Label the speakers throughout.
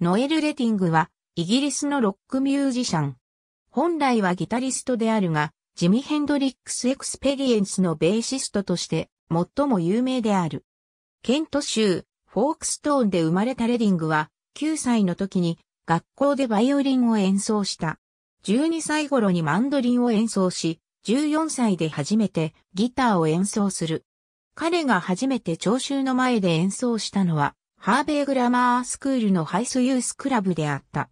Speaker 1: ノエル・レティングは、イギリスのロックミュージシャン。本来はギタリストであるが、ジミ・ヘンドリックス・エクスペリエンスのベーシストとして、最も有名である。ケント州、フォークストーンで生まれたレディングは、9歳の時に、学校でバイオリンを演奏した。12歳頃にマンドリンを演奏し、14歳で初めてギターを演奏する。彼が初めて聴衆の前で演奏したのは、ハーベーグラマースクールのハイスユースクラブであった。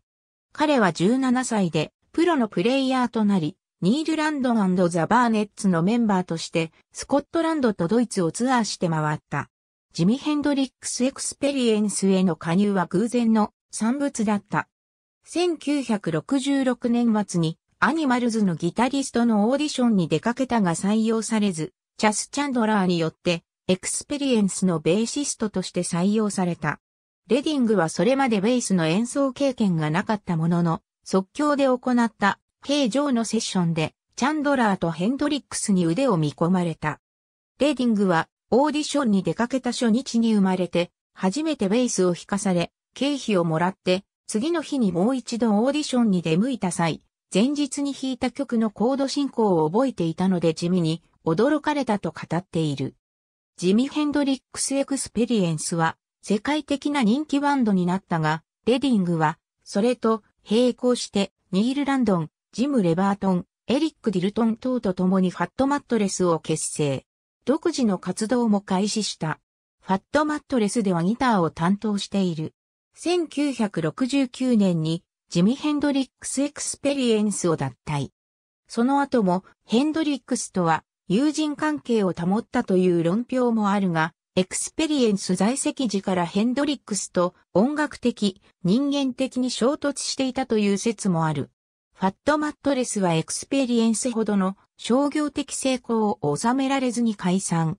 Speaker 1: 彼は17歳でプロのプレイヤーとなり、ニールランドザ・バーネッツのメンバーとして、スコットランドとドイツをツアーして回った。ジミ・ヘンドリックス・エクスペリエンスへの加入は偶然の産物だった。1966年末にアニマルズのギタリストのオーディションに出かけたが採用されず、チャス・チャンドラーによってエクスペリエンスのベーシストとして採用された。レディングはそれまでベースの演奏経験がなかったものの、即興で行った平常のセッションで、チャンドラーとヘンドリックスに腕を見込まれた。レディングはオーディションに出かけた初日に生まれて、初めてベースを弾かされ、経費をもらって、次の日にもう一度オーディションに出向いた際、前日に弾いた曲のコード進行を覚えていたので地味に驚かれたと語っている。ジミ・ヘンドリックス・エクスペリエンスは世界的な人気バンドになったが、レディングはそれと並行してニール・ランドン、ジム・レバートン、エリック・ディルトン等と共にファットマットレスを結成。独自の活動も開始した。ファットマットレスではギターを担当している。1969年にジミ・ヘンドリックス・エクスペリエンスを脱退。その後もヘンドリックスとは友人関係を保ったという論評もあるが、エクスペリエンス在籍時からヘンドリックスと音楽的、人間的に衝突していたという説もある。ファットマットレスはエクスペリエンスほどの商業的成功を収められずに解散。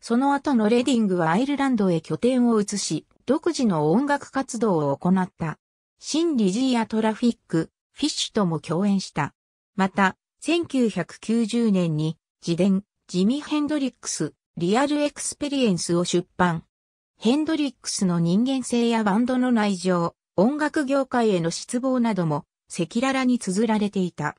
Speaker 1: その後のレディングはアイルランドへ拠点を移し、独自の音楽活動を行った。シン・リジーやトラフィック、フィッシュとも共演した。また、1990年に自伝、ジミ・ヘンドリックス、リアルエクスペリエンスを出版。ヘンドリックスの人間性やバンドの内情、音楽業界への失望なども赤裸々に綴られていた。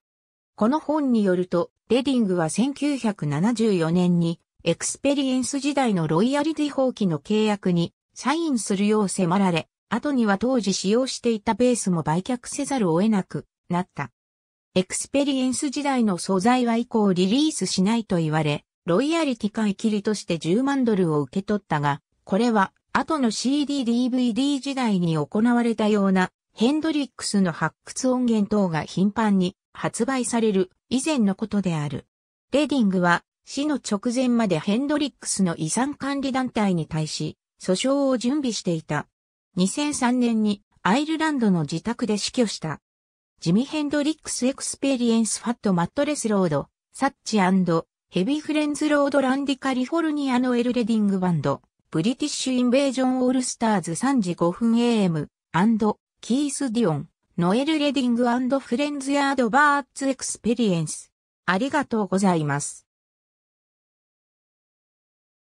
Speaker 1: この本によると、レディングは1974年にエクスペリエンス時代のロイヤリティ放棄の契約にサインするよう迫られ、後には当時使用していたベースも売却せざるを得なくなった。エクスペリエンス時代の素材は以降リリースしないと言われ、ロイヤリティ買切りとして10万ドルを受け取ったが、これは後の CD-DVD 時代に行われたようなヘンドリックスの発掘音源等が頻繁に発売される以前のことである。レディングは死の直前までヘンドリックスの遺産管理団体に対し訴訟を準備していた。2003年にアイルランドの自宅で死去した。ジミヘンドリックスエクスペリエンスファットマットレスロード、サッチヘビーフレンズロードランディカリフォルニアのエルレディングバンド、ブリティッシュインベージョンオールスターズ3時5分 AM、キース・ディオン、ノエル・レディングフレンズ・ヤード・バーツ・エクスペリエンス。ありがとうございます。